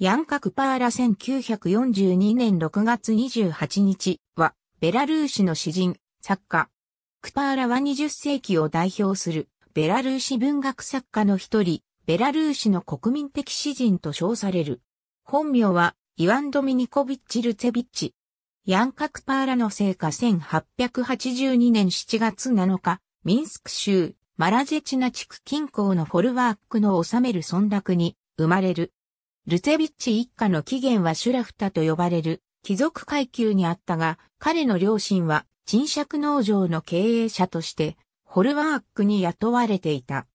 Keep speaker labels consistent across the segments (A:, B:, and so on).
A: ヤン・カクパーラ1942年6月28日は、ベラルーシの詩人、作家。クパーラは20世紀を代表する、ベラルーシ文学作家の一人、ベラルーシの国民的詩人と称される。本名は、イワン・ドミニコビッチ・ルツェビッチ。ヤン・カクパーラの生家1882年7月7日、ミンスク州、マラジェチナ地区近郊のフォルワークの治める村落に生まれる。ルツェビッチ一家の起源はシュラフタと呼ばれる貴族階級にあったが、彼の両親は賃借農場の経営者として、ホルワークに雇われていた。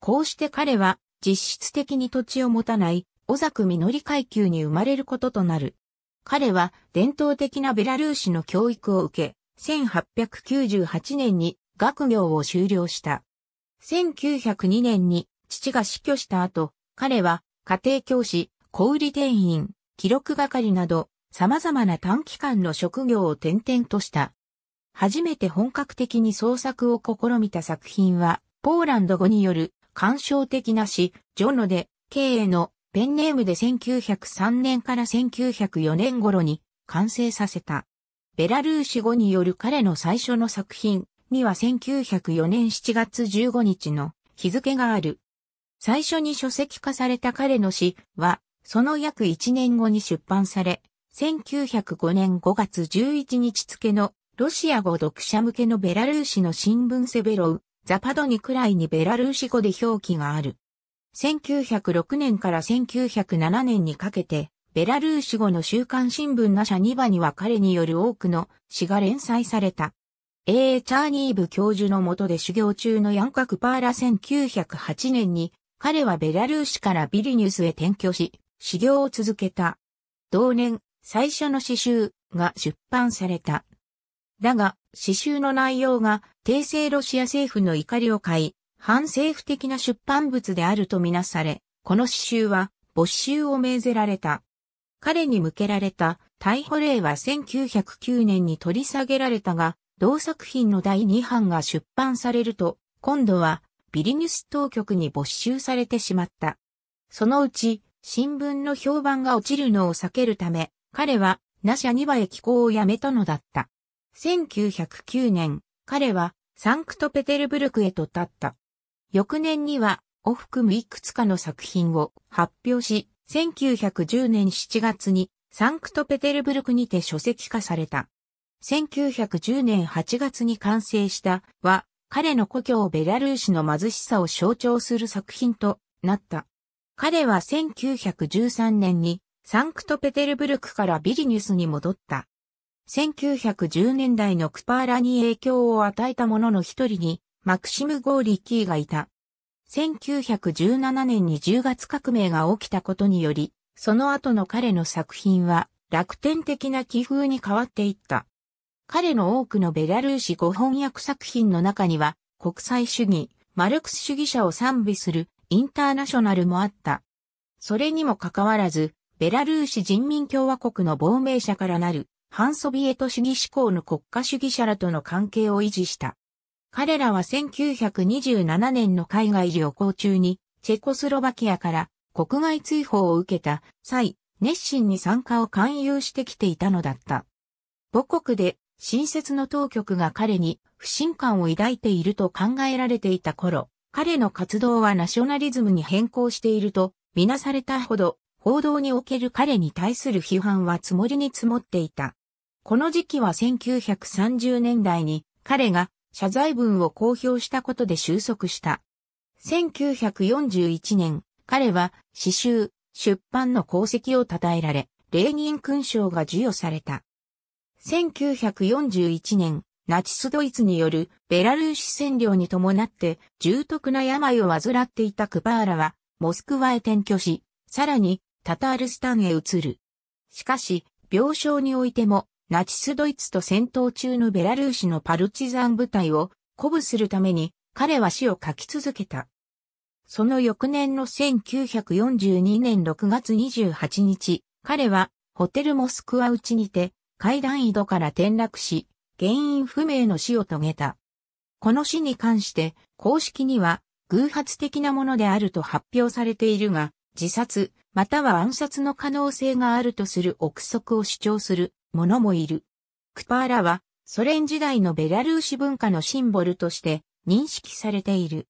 A: こうして彼は実質的に土地を持たない、小作実り階級に生まれることとなる。彼は伝統的なベラルーシの教育を受け、1898年に学業を修了した。1902年に父が死去した後、彼は家庭教師、小売店員、記録係など、様々な短期間の職業を転々とした。初めて本格的に創作を試みた作品は、ポーランド語による、感傷的な詩、ジョノで、K へのペンネームで1903年から1904年頃に完成させた。ベラルーシ語による彼の最初の作品には1904年7月15日の日付がある。最初に書籍化された彼の詩はその約1年後に出版され、1905年5月11日付のロシア語読者向けのベラルーシの新聞セベロウ、ザパドニくらいにベラルーシ語で表記がある。1906年から1907年にかけて、ベラルーシ語の週刊新聞ナシャニバには彼による多くの詩が連載された。A. チャーニーブ教授のもとで修行中のヤンカクパーラ1908年に、彼はベラルーシからビリニュースへ転居し、修行を続けた。同年、最初の詩集が出版された。だが、詩集の内容が帝政ロシア政府の怒りを買い、反政府的な出版物であるとみなされ、この詩集は没収を命ぜられた。彼に向けられた逮捕令は1909年に取り下げられたが、同作品の第2版が出版されると、今度はビリニュス当局に没収されてしまった。そのうち新聞の評判が落ちるのを避けるため、彼は、ナシャニバへ寄港をやめたのだった。1909年、彼は、サンクトペテルブルクへと立った。翌年には、を含むいくつかの作品を発表し、1910年7月に、サンクトペテルブルクにて書籍化された。1910年8月に完成したは、彼の故郷ベラルーシの貧しさを象徴する作品となった。彼は1913年にサンクトペテルブルクからビリニュスに戻った。1910年代のクパーラに影響を与えた者の一人にマクシム・ゴーリッキーがいた。1917年に10月革命が起きたことにより、その後の彼の作品は楽天的な気風に変わっていった。彼の多くのベラルーシ語翻訳作品の中には、国際主義、マルクス主義者を賛美するインターナショナルもあった。それにもかかわらず、ベラルーシ人民共和国の亡命者からなる、反ソビエト主義志向の国家主義者らとの関係を維持した。彼らは1927年の海外旅行中に、チェコスロバキアから国外追放を受けた際、熱心に参加を勧誘してきていたのだった。母国で新設の当局が彼に不信感を抱いていると考えられていた頃、彼の活動はナショナリズムに変更していると、みなされたほど、報道における彼に対する批判は積もりに積もっていた。この時期は1930年代に彼が謝罪文を公表したことで収束した。1941年、彼は詩集、出版の功績を称えられ、レーニン勲章が授与された。1941年、ナチスドイツによるベラルーシ占領に伴って重篤な病を患っていたクパーラはモスクワへ転居し、さらにタタールスタンへ移る。しかし、病床においてもナチスドイツと戦闘中のベラルーシのパルチザン部隊を鼓舞するために彼は死を書き続けた。その翌年の1942年6月28日、彼はホテルモスクワうちにて階段井戸から転落し、原因不明の死を遂げた。この死に関して、公式には偶発的なものであると発表されているが、自殺、または暗殺の可能性があるとする憶測を主張する者もいる。クパーラは、ソ連時代のベラルーシ文化のシンボルとして認識されている。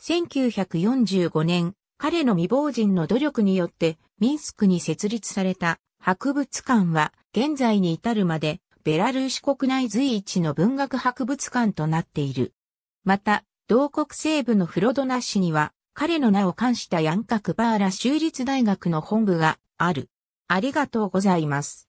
A: 1945年、彼の未亡人の努力によってミンスクに設立された博物館は現在に至るまでベラルーシ国内随一の文学博物館となっている。また、同国西部のフロドナ市には、彼の名を冠したヤンカクバーラ州立大学の本部がある。ありがとうございます。